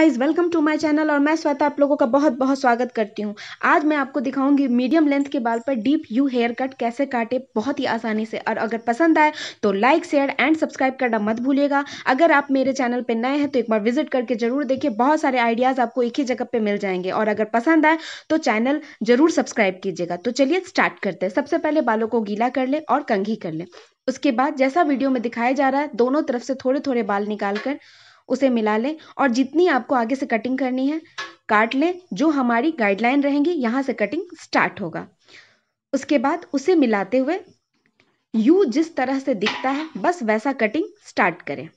guys welcome to my channel और मैं श्वेता आप लोगों का बहुत बहुत स्वागत करती हूँ आज मैं आपको दिखाऊंगी मीडियम लेंथ के बाल पर डीप यू हेयर कट कैसे काटे बहुत ही आसानी से और अगर पसंद आए तो लाइक शेयर एंड सब्सक्राइब करना मत भूलिएगा अगर आप मेरे चैनल पर नए हैं तो एक बार विजिट करके जरूर देखिए बहुत सारे आइडियाज़ आपको एक ही जगह पर मिल जाएंगे और अगर पसंद आए तो चैनल जरूर सब्सक्राइब कीजिएगा तो चलिए स्टार्ट करते हैं सबसे पहले बालों को गीला कर ले और कंघी कर ले उसके बाद जैसा वीडियो में दिखाया जा रहा है दोनों तरफ से थोड़े थोड़े बाल निकाल कर उसे मिला लें और जितनी आपको आगे से कटिंग करनी है काट लें जो हमारी गाइडलाइन रहेंगी यहाँ से कटिंग स्टार्ट होगा उसके बाद उसे मिलाते हुए यू जिस तरह से दिखता है बस वैसा कटिंग स्टार्ट करें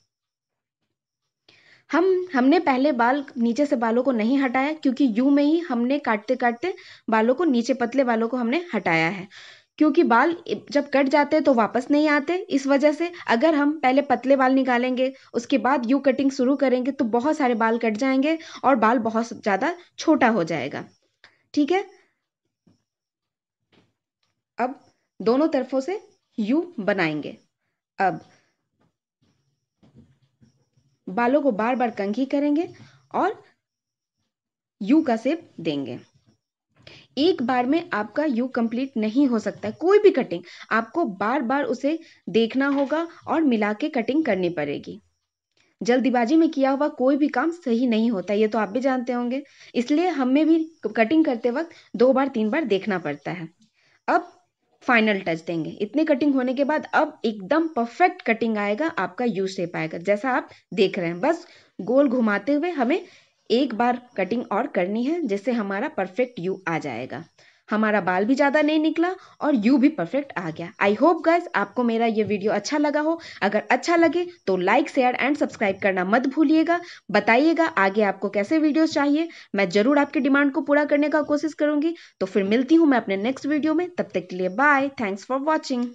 हम हमने पहले बाल नीचे से बालों को नहीं हटाया क्योंकि यू में ही हमने काटते काटते बालों को नीचे पतले बालों को हमने हटाया है क्योंकि बाल जब कट जाते हैं तो वापस नहीं आते इस वजह से अगर हम पहले पतले बाल निकालेंगे उसके बाद यू कटिंग शुरू करेंगे तो बहुत सारे बाल कट जाएंगे और बाल बहुत ज़्यादा छोटा हो जाएगा ठीक है अब दोनों तरफों से यू बनाएंगे अब बालों को बार बार कंघी करेंगे और यू का सेप देंगे एक बार में आपका यू कंप्लीट नहीं हो सकता कोई भी कटिंग आपको बार बार उसे देखना होगा और मिला के कटिंग करनी पड़ेगी जल्दीबाजी में किया हुआ कोई भी काम सही नहीं होता ये तो आप भी जानते होंगे इसलिए हमें भी कटिंग करते वक्त दो बार तीन बार देखना पड़ता है अब फाइनल टच देंगे इतने कटिंग होने के बाद अब एकदम परफेक्ट कटिंग आएगा आपका यू शेप आएगा जैसा आप देख रहे हैं बस गोल घुमाते हुए हमें एक बार कटिंग और करनी है जिससे हमारा परफेक्ट यू आ जाएगा हमारा बाल भी ज़्यादा नहीं निकला और यू भी परफेक्ट आ गया आई होप गाइज आपको मेरा ये वीडियो अच्छा लगा हो अगर अच्छा लगे तो लाइक शेयर एंड सब्सक्राइब करना मत भूलिएगा बताइएगा आगे आपको कैसे वीडियोस चाहिए मैं ज़रूर आपकी डिमांड को पूरा करने का कोशिश करूँगी तो फिर मिलती हूँ मैं अपने नेक्स्ट वीडियो में तब तक के लिए बाय थैंक्स फॉर वॉचिंग